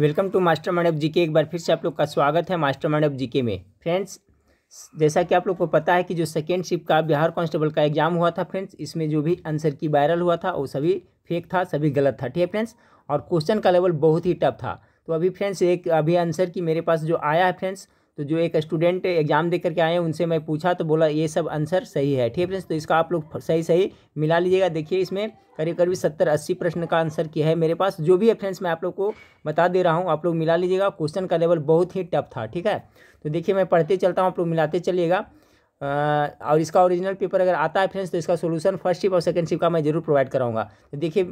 welcome to master mind of के एक बार फिर से आप लोग का स्वागत है मास्टर माइंड ऑफ के में फ्रेंड्स जैसा कि आप लोग को पता है कि जो सेकेंड शिफ्ट का बिहार कांस्टेबल का एग्जाम हुआ था फ्रेंड्स इसमें जो भी आंसर की वायरल हुआ था वो सभी फेक था सभी गलत था ठीक है फ्रेंड्स और क्वेश्चन का लेवल बहुत ही टफ था तो अभी फ्रेंड्स एक अभी आंसर की मेरे पास जो आया है फ्रेंड्स तो जो एक स्टूडेंट एग्ज़ाम दे करके आए हैं उनसे मैं पूछा तो बोला ये सब आंसर सही है ठीक है फ्रेंड्स तो इसका आप लोग सही सही मिला लीजिएगा देखिए इसमें करीब करीब सत्तर अस्सी प्रश्न का आंसर किया है मेरे पास जो भी है फ्रेंड्स मैं आप लोग को बता दे रहा हूँ आप लोग मिला लीजिएगा क्वेश्चन का लेवल बहुत ही टफ था ठीक है तो देखिए मैं पढ़ते चलता हूँ आप लोग मिलाते चलिएगा और इसका ओरिजिनल पेपर अगर आता है फ्रेंड्स तो इसका सोल्यूशन फर्स्ट शिप और सेकंड शिप का मैं जरूर प्रोवाइड कराऊंगा तो देखिए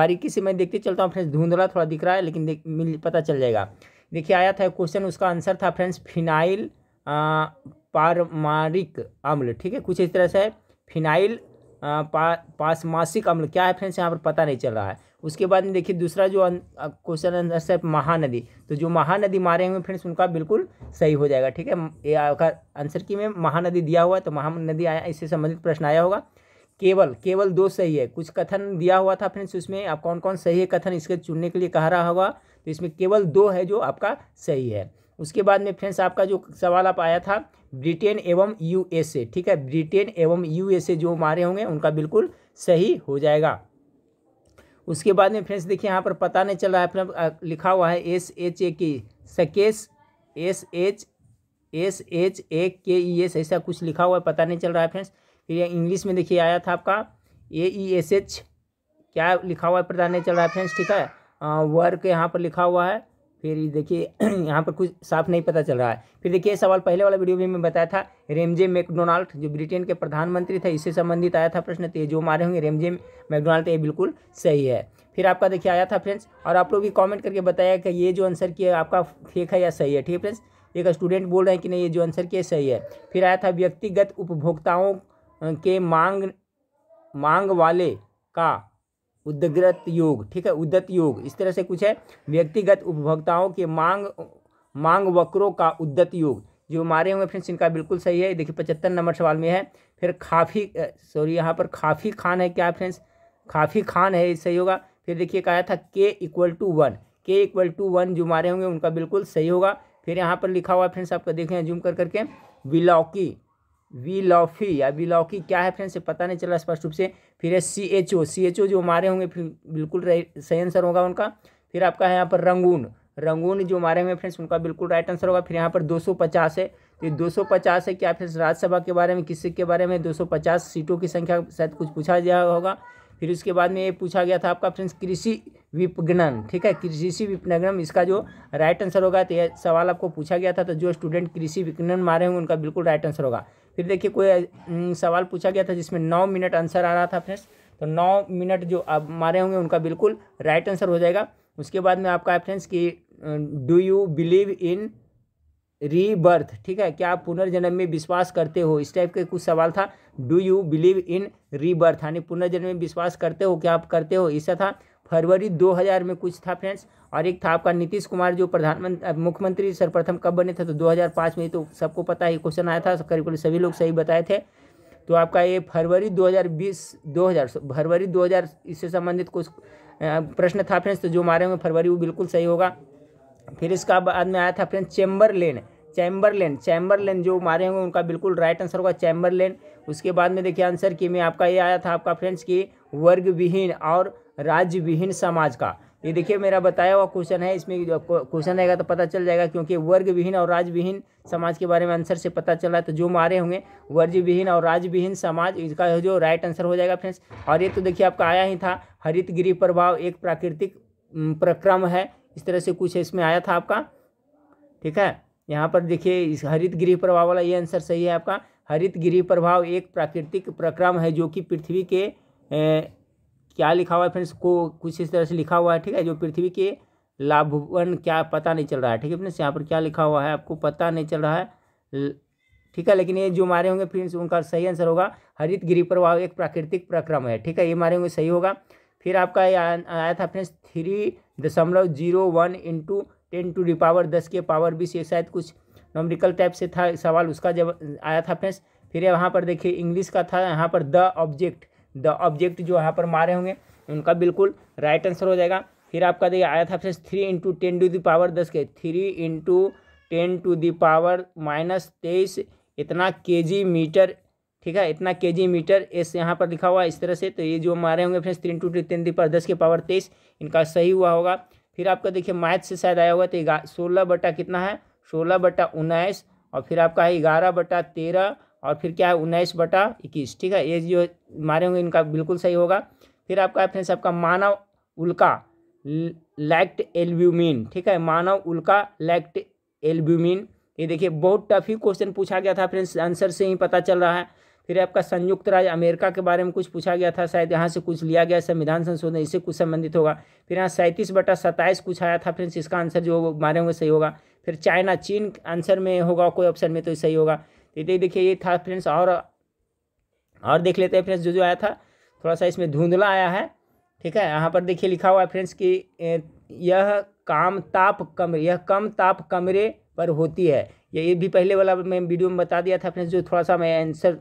बारीकी से मैं देखते चलता हूँ फ्रेंड्स धुंधला थोड़ा दिख रहा है लेकिन मिल पता चल जाएगा देखिए आया था क्वेश्चन उसका आंसर था फ्रेंड्स फिनाइल पारमारिक अम्ल ठीक है कुछ इस तरह से है फिनाइल पा, पासमासिक अम्ल क्या है फ्रेंड्स यहाँ पर पता नहीं चल रहा है उसके बाद में देखिए दूसरा जो क्वेश्चन आंसर है महानदी तो जो महानदी मारे हुए फ्रेंड्स उनका बिल्कुल सही हो जाएगा ठीक है ये आंसर की में महानदी दिया हुआ है तो महानदी आया इससे संबंधित प्रश्न आया होगा केवल केवल दो सही है कुछ कथन दिया हुआ था फ्रेंड्स उसमें आप कौन कौन सही है कथन इसके चुनने के लिए कह रहा होगा तो इसमें केवल दो है जो आपका सही है उसके बाद में फ्रेंड्स आपका जो सवाल आप आया था ब्रिटेन एवं यूएसए ठीक है ब्रिटेन एवं यूएसए जो मारे होंगे उनका बिल्कुल सही हो जाएगा उसके बाद में फ्रेंड्स देखिए यहाँ पर पता नहीं चल रहा है फिर लिखा हुआ है S H A K shakes S H S H A K E S ऐसा कुछ लिखा हुआ है पता नहीं चल रहा है फ्रेंड्स फिर ये इंग्लिश में देखिए आया था आपका ए ई एस एच क्या लिखा हुआ है पता नहीं चल रहा है फ्रेंड्स ठीक है वर्क यहाँ पर लिखा हुआ है फिर देखिए यहाँ पर कुछ साफ नहीं पता चल रहा है फिर देखिए सवाल पहले वाला वीडियो भी मैं बताया था रेमजे मैकडोनाल्ड जो ब्रिटेन के प्रधानमंत्री थे इससे संबंधित आया था प्रश्न तो ये जो मारे होंगे रेमजे मैकडोनाल्ड तो ये बिल्कुल सही है फिर आपका देखिए आया था फ्रेंड्स और आप लोग भी कॉमेंट करके बताया कि ये जो आंसर किया आपका फेक है या सही है ठीक है फ्रेंड्स एक स्टूडेंट बोल रहे हैं कि नहीं ये जो आंसर किया सही है फिर आया था व्यक्तिगत उपभोक्ताओं के मांग मांग वाले का उद्गृत योग ठीक है उद्दत योग इस तरह से कुछ है व्यक्तिगत उपभोक्ताओं के मांग मांग वक्रों का उद्दत योग जो मारे हुए फ्रेंड्स इनका बिल्कुल सही है देखिए पचहत्तर नंबर सवाल में है फिर खाफी सॉरी यहाँ पर खाफी खान है क्या फ्रेंड्स खाफी खान है ये सही होगा फिर देखिए कहा था के इक्वल टू वन के इक्वल टू वन जो मारे होंगे उनका बिल्कुल सही होगा फिर यहाँ पर लिखा हुआ फ्रेंड्स आपका देखें जूम कर करके विलौकी विलॉफी या विलॉकी क्या है फ्रेंड्स पता नहीं चला स्पष्ट रूप से फिर है C H O C H O जो मारे होंगे फिर बिल्कुल सही आंसर होगा उनका फिर आपका है यहाँ पर रंगून रंगून जो मारे हुए फ्रेंड्स उनका बिल्कुल राइट आंसर होगा फिर यहाँ पर पचास है तो ये पचास है क्या फ्रेंड्स राज्यसभा के बारे में किस के बारे में पचास सीटों की संख्या शायद कुछ पूछा गया होगा फिर उसके बाद में ये पूछा गया था आपका फ्रेंड्स कृषि विपणन ठीक है कृषि विपणन इसका जो राइट आंसर होगा तो यह सवाल आपको पूछा गया था तो जो स्टूडेंट कृषि विपणन मारे होंगे उनका बिल्कुल राइट आंसर होगा फिर देखिए कोई सवाल पूछा गया था जिसमें नौ मिनट आंसर आ रहा था फ्रेंड्स तो नौ मिनट जो आप मारे होंगे उनका बिल्कुल राइट आंसर हो जाएगा उसके बाद में आपका फ्रेंड्स कि do you believe in rebirth ठीक है क्या आप पुनर्जन्म में विश्वास करते हो इस टाइप के कुछ सवाल था do you believe in rebirth यानी पुनर्जन्म में विश्वास करते हो क्या आप करते हो ऐसा था फरवरी 2000 में कुछ था फ्रेंड्स और एक था आपका नीतीश कुमार जो प्रधानमंत्री मुख्यमंत्री सर्वप्रथम कब बने थे तो 2005 में तो सबको पता है क्वेश्चन आया था करीब करीब सभी लोग सही बताए थे तो आपका ये फरवरी 2020 2000 फरवरी 2000 इससे संबंधित कुछ प्रश्न था फ्रेंड्स तो जो मारे हुए फरवरी वो बिल्कुल सही होगा फिर इसका बाद में आया था फ्रेंड्स चैम्बर चैम्बरलेन चैम्बरलेन जो मारे होंगे उनका बिल्कुल राइट आंसर होगा चैम्बरलेन उसके बाद में देखिए आंसर कि में आपका ये आया था आपका फ्रेंड्स की वर्ग विहीन और राज्य विहीन समाज का ये देखिए मेरा बताया हुआ क्वेश्चन है इसमें क्वेश्चन रहेगा तो पता चल जाएगा क्योंकि वर्ग विहीन और राज्य विहीन समाज के बारे में आंसर से पता चल रहा है तो जो मारे होंगे वर्ग विहीन और राज्य विहीन समाज इसका जो राइट आंसर हो जाएगा फ्रेंड्स और ये तो देखिए आपका आया ही था हरित गिरी प्रभाव एक प्राकृतिक प्रक्रम है इस तरह से कुछ इसमें आया था आपका ठीक है यहाँ पर देखिए इस हरित गृह प्रभाव वाला ये आंसर सही है आपका हरित गृह प्रभाव एक प्राकृतिक प्रक्रम है जो कि पृथ्वी के क्या लिखा हुआ है फ्रेंड्स को कुछ इस तरह से लिखा हुआ है ठीक है जो पृथ्वी के लाभवन क्या पता नहीं चल रहा है ठीक है फ्रेंड्स यहाँ पर क्या लिखा हुआ है आपको पता नहीं चल रहा है ठीक है लेकिन ये जो मारे होंगे फ्रेंड्स उनका सही आंसर होगा हरित गिरी प्रभाव एक प्राकृतिक प्रक्रम है ठीक है ये मारे होंगे सही होगा फिर आपका आया था फ्रेंड्स थ्री दशमलव zero one into ten to the power दस के पावर बीस ये शायद कुछ नॉमरिकल टाइप से था सवाल उसका जब आया था फ्रेंड्स फिर यहाँ पर देखिए इंग्लिश का था यहाँ पर द ऑब्जेक्ट द ऑब्जेक्ट जो यहाँ पर मारे होंगे उनका बिल्कुल राइट आंसर हो जाएगा फिर आपका देखिए आया था आपसे three into ten to the power दस के three into ten to the power minus तेईस इतना के जी मीटर ठीक है इतना के जी मीटर एस यहाँ पर लिखा हुआ है इस तरह से तो ये जो मारे होंगे friends into two ten power दस के पावर तेईस इनका सही हुआ होगा फिर आपका देखिए मैथ से शायद आया होगा तो सोलह बटा कितना है सोलह बटा उन्नीस और फिर आपका है ग्यारह बटा तेरह और फिर क्या है उन्नीस बटा इक्कीस ठीक है ये जो मारे होंगे इनका बिल्कुल सही होगा फिर आपका फ्रेंड्स आपका मानव उल्का लैक्ट एल्ब्यूमिन ठीक है मानव उल्का लैक्ट एल्ब्यूमिन ये देखिए बहुत टफ ही क्वेश्चन पूछा गया था फ्रेंड्स आंसर से ही पता चल रहा है फिर आपका संयुक्त राज्य अमेरिका के बारे में कुछ पूछा गया था शायद यहाँ से कुछ लिया गया संविधान संशोधन इससे कुछ संबंधित होगा फिर यहाँ सैंतीस बटा सत्ताईस कुछ आया था फ्रेंड्स इसका आंसर जो मारे होंगे सही होगा फिर चाइना चीन आंसर में होगा कोई ऑप्शन में तो सही होगा तो ये देखिए ये था फ्रेंड्स और और देख लेते हैं फ्रेंड्स जो जो आया था थोड़ा सा इसमें धुंधला आया है ठीक है यहाँ पर देखिए लिखा हुआ है फ्रेंड्स कि यह काम ताप कमरे यह कम ताप कमरे पर होती है ये भी पहले वाला मैं वीडियो में बता दिया था फ्रेंड्स जो थोड़ा सा मैं आंसर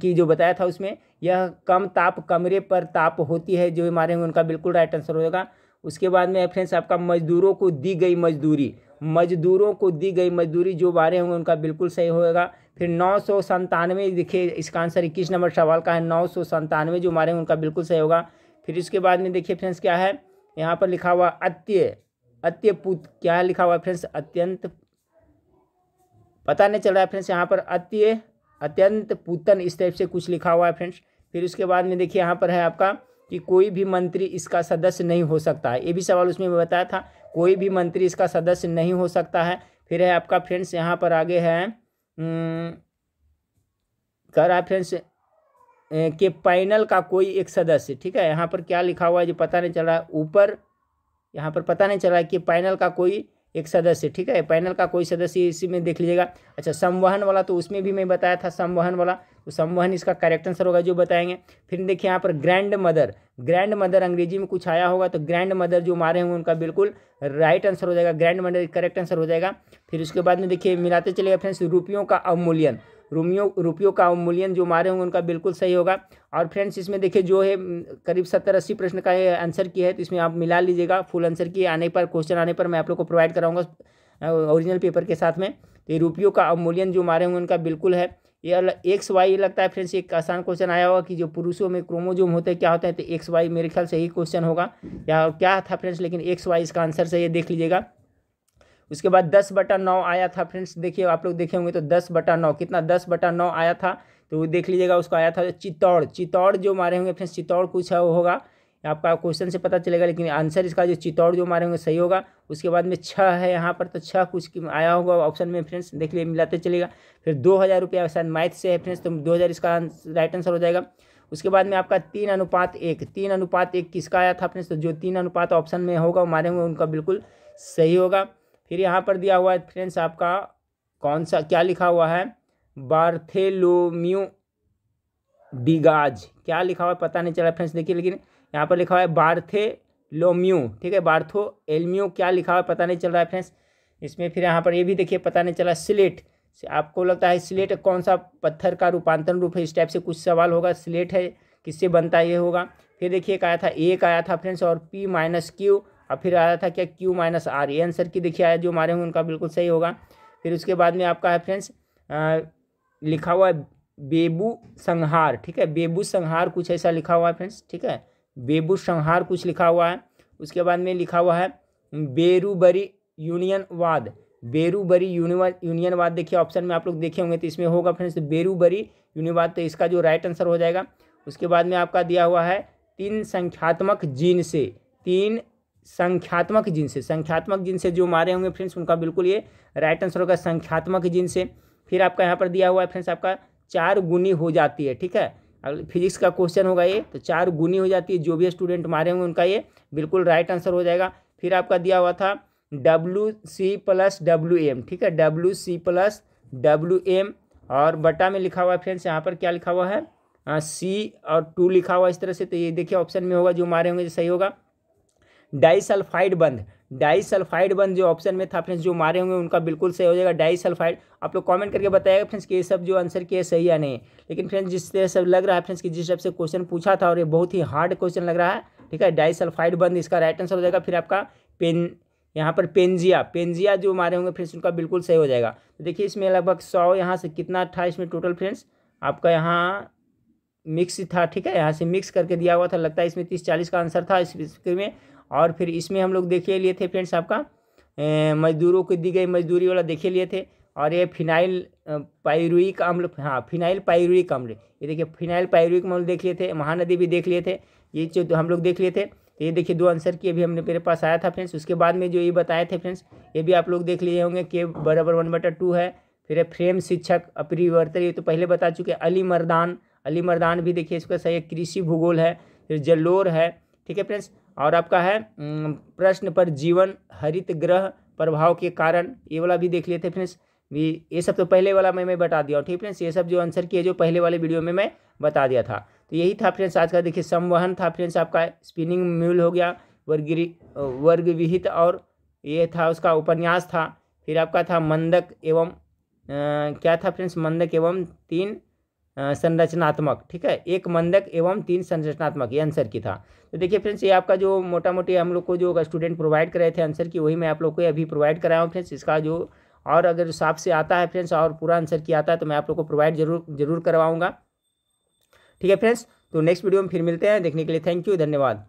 की जो बताया था उसमें यह कम ताप कमरे पर ताप होती है जो हमारे उनका बिल्कुल राइट आंसर होगा उसके बाद में फ्रेंड्स आपका मजदूरों को दी गई मजदूरी मजदूरों को दी गई मजदूरी जो बारे होंगे उनका बिल्कुल सही होगा फिर नौ सौ संतानवे देखिए इसका आंसर इक्कीस नंबर सवाल का है नौ सौ संतानवे जो मारे उनका बिल्कुल सही होगा फिर इसके बाद में देखिए फ्रेंड्स क्या है यहाँ पर लिखा हुआ अत्य अत्यपुत क्या लिखा हुआ फ्रेंड्स अत्यंत पता नहीं चल रहा है फ्रेंड्स यहाँ पर अत्य अत्यंत पुतन इस टाइप से कुछ लिखा हुआ है फ्रेंड्स फिर उसके बाद में देखिए यहाँ पर है आपका कि कोई भी मंत्री इसका सदस्य नहीं हो सकता है ये भी सवाल उसमें बताया था कोई भी मंत्री इसका सदस्य नहीं हो सकता है फिर है आपका फ्रेंड्स यहाँ पर आगे है कह रहा है फ्रेंड्स के पैनल का कोई एक सदस्य ठीक है यहाँ पर क्या लिखा हुआ है जो पता नहीं चल रहा है ऊपर यहाँ पर पता नहीं चल रहा है कि पैनल का कोई एक सदस्य ठीक है पैनल का कोई सदस्य इसी में देख लीजिएगा अच्छा संवहन वाला तो उसमें भी मैं बताया था संवहन वाला तो संवहन इसका करेक्ट आंसर होगा जो बताएंगे फिर देखिए यहाँ पर ग्रैंड मदर ग्रैंड मदर अंग्रेजी में कुछ आया होगा तो ग्रैंड मदर जो मारे होंगे उनका बिल्कुल राइट आंसर हो जाएगा ग्रैंड मदर करेक्ट आंसर हो जाएगा फिर उसके बाद में देखिए मिलाते चलेगा फ्रेंड्स रुपयों का अवमूल्यन रुमियों रुपयों का अवमूल्यन जो मारे होंगे उनका बिल्कुल सही होगा और फ्रेंड्स इसमें देखिए जो है करीब सत्तर अस्सी प्रश्न का आंसर किया है तो इसमें आप मिला लीजिएगा फुल आंसर की आने पर क्वेश्चन आने पर मैं आप लोग को प्रोवाइड कराऊंगा ओरिजिनल पेपर के साथ में तो ये रुपयों का अवमूल्यन जो मारे होंगे उनका बिल्कुल है ये एक्स वाई लगता है फ्रेंड्स एक आसान क्वेश्चन आया होगा कि जो पुरुषों में क्रोमोजोम होते हैं क्या होते हैं तो एक्स वाई मेरे ख्याल से ही क्वेश्चन होगा या क्या था फ्रेंड्स लेकिन एक्स वाई इसका आंसर सही है देख लीजिएगा उसके बाद दस बटा नौ आया था फ्रेंड्स देखिए आप लोग देखे होंगे तो दस बटा नौ कितना दस बटा नौ आया था तो देख लीजिएगा उसका आया था चित्तौड़ चित्तौड़ जो मारे होंगे फ्रेंड्स चित्तौड़ कुछ होगा आपका क्वेश्चन से पता चलेगा लेकिन आंसर इसका जो चित्तौड़ जो मारेंगे सही होगा उसके बाद में छः है यहाँ पर तो छः कुछ आया होगा ऑप्शन में फ्रेंड्स देख लिए मिलाते चलेगा फिर दो हज़ार रुपया शायद मैथ से है फ्रेंड्स तो दो हज़ार इसका राइट आंसर हो जाएगा उसके बाद में आपका तीन अनुपात एक तीन अनुपात एक किसका आया था फ्रेंड्स तो जो तीन अनुपात ऑप्शन में होगा मारेंगे उनका बिल्कुल सही होगा फिर यहाँ पर दिया हुआ है फ्रेंड्स आपका कौन सा क्या लिखा हुआ है बार्थेलोम्यू डिगाज क्या लिखा हुआ है पता नहीं चला फ्रेंड्स देखिए लेकिन यहाँ पर लिखा हुआ है बार्थे लोम्यू ठीक है बार्थो एलम्यू क्या लिखा हुआ है पता नहीं चल रहा है फ्रेंड्स इसमें फिर यहाँ पर ये भी देखिए पता नहीं चला स्लेट आपको लगता है स्लेट कौन सा पत्थर का रूपांतरण रूप है इस टाइप से कुछ सवाल होगा स्लेट है किससे बनता ये होगा फिर देखिए आया था एक आया था फ्रेंड्स और पी माइनस क्यू और फिर आया था क्या क्यू माइनस आर ये आंसर की देखिए आया जो हमारे होंगे उनका बिल्कुल सही होगा फिर उसके बाद में आपका है फ्रेंड्स लिखा हुआ है बेबू संहार ठीक है बेबू संहार कुछ ऐसा लिखा हुआ है फ्रेंड्स ठीक है बेबू संहार कुछ लिखा हुआ है उसके बाद में लिखा हुआ है बेरूबरी वाद बेरूबरी वाद देखिए ऑप्शन में आप लोग देखे होंगे तो इसमें होगा फ्रेंड्स बेरूबरी यूनिवाद तो इसका जो राइट आंसर हो जाएगा उसके बाद में आपका दिया हुआ है तीन संख्यात्मक जीन से तीन संख्यात्मक जीन से संख्यात्मक जीन से जो मारे होंगे फ्रेंड्स उनका बिल्कुल ये राइट आंसर होगा संख्यात्मक जीन से फिर आपका यहाँ पर दिया हुआ है फ्रेंड्स आपका चार गुनी हो जाती है ठीक है फिजिक्स का क्वेश्चन होगा ये तो चार गुनी हो जाती है जो भी स्टूडेंट मारे होंगे उनका ये बिल्कुल राइट आंसर हो जाएगा फिर आपका दिया हुआ था W C plus W M ठीक है W C plus W M और बटा में लिखा हुआ है फ्रेंड्स यहाँ पर क्या लिखा हुआ है सी और टू लिखा हुआ इस तरह से तो ये देखिए ऑप्शन में होगा जो मारे होंगे सही होगा डाइसल्फाइड बंद सल्फाइड वन जो ऑप्शन में था फ्रेंड्स जो मारे होंगे उनका बिल्कुल सही हो जाएगा डाइसल्फाइड आप लोग कमेंट करके बताएगा फ्रेंड्स कि ये सब जो आंसर किए सही या नहीं लेकिन फ्रेंड्स जिस तरह से लग रहा है फ्रेंड्स कि जिस तरह से क्वेश्चन पूछा था और ये बहुत ही हार्ड क्वेश्चन लग रहा है ठीक है सल्फाइड बंद इसका राइट आंसर हो जाएगा फिर आपका पेन यहाँ पर पेंजिया पेंजिया जो मारे होंगे फ्रेंड्स उनका बिल्कुल सही हो जाएगा तो देखिए इसमें लगभग सौ यहाँ से कितना था इसमें टोटल फ्रेंड्स आपका यहाँ मिक्स था ठीक है यहाँ से मिक्स करके दिया हुआ था लगता है इसमें तीस चालीस का आंसर था इस में और फिर इसमें हम लोग देखे लिए थे फ्रेंड्स आपका मजदूरों को दी गई मजदूरी वाला देखे लिए थे और ये फिनाइल पायरुइक अम्ल हाँ फिनाइल पायरुइक अम्ल ये देखिए फिनाइल पायरुइक अम्ल देख लिए थे महानदी भी देख लिए थे ये जो हम लोग देख लिए थे तो ये देखिए दो आंसर की अभी हमने मेरे पास आया था फ्रेंड्स उसके बाद में जो ये बताए थे फ्रेंड्स ये भी आप लोग देख लिए होंगे के बराबर वन बटा टू है फिर फ्रेम शिक्षक अपरिवर्तन ये तो पहले बता चुके अली मर्दान अली मर्दान भी देखिए इसका सही कृषि भूगोल है फिर जल्लोर है ठीक है फ्रेंड्स और आपका है प्रश्न पर जीवन हरित ग्रह प्रभाव के कारण ये वाला भी देख लिए थे फ्रेंड्स भी ये सब तो पहले वाला मैं मैं बता दिया ठीक फ्रेंड्स ये सब जो आंसर किए जो पहले वाले वीडियो में मैं बता दिया था तो यही था फ्रेंड्स आज का देखिए संवहन था फ्रेंड्स आपका स्पिनिंग म्यूल हो गया वर्गी वर्ग विहित और ये था उसका उपन्यास था फिर आपका था मंदक एवं आ, क्या था फ्रेंड्स मंदक एवं तीन संरचनात्मक ठीक है एक मंदक एवं तीन संरचनात्मक ये आंसर की था तो देखिए फ्रेंड्स ये आपका जो मोटा मोटी हम लोग को जो स्टूडेंट प्रोवाइड कराए थे आंसर की वही मैं आप लोग को अभी प्रोवाइड कराया हूँ फ्रेंड्स इसका जो और अगर साफ से आता है फ्रेंड्स और पूरा आंसर किया आता है तो मैं आप लोग को प्रोवाइड जरूर जरूर करवाऊँगा ठीक है फ्रेंड्स तो नेक्स्ट वीडियो में फिर मिलते हैं देखने के लिए थैंक यू धन्यवाद